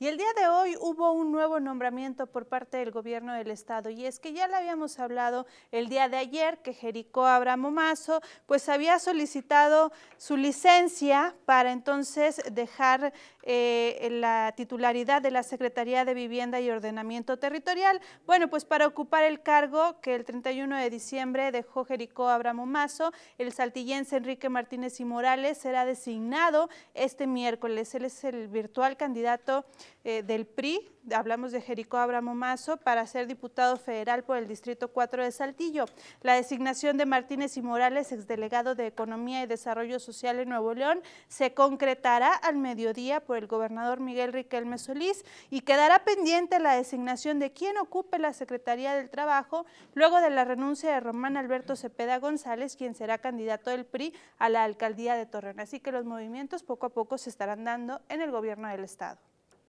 Y el día de hoy hubo un nuevo nombramiento por parte del gobierno del estado y es que ya le habíamos hablado el día de ayer que Jericó Abramo Mazo pues había solicitado su licencia para entonces dejar eh, la titularidad de la Secretaría de Vivienda y Ordenamiento Territorial. Bueno, pues para ocupar el cargo que el 31 de diciembre dejó Jericó Abramo Mazo, el saltillense Enrique Martínez y Morales será designado este miércoles. Él es el virtual candidato eh, del PRI, hablamos de Jericó Abramo Mazo, para ser diputado federal por el Distrito 4 de Saltillo. La designación de Martínez y Morales, exdelegado de Economía y Desarrollo Social en Nuevo León, se concretará al mediodía por el gobernador Miguel Riquelme Solís y quedará pendiente la designación de quien ocupe la Secretaría del Trabajo luego de la renuncia de Román Alberto Cepeda González, quien será candidato del PRI a la alcaldía de Torreón. Así que los movimientos poco a poco se estarán dando en el gobierno del Estado.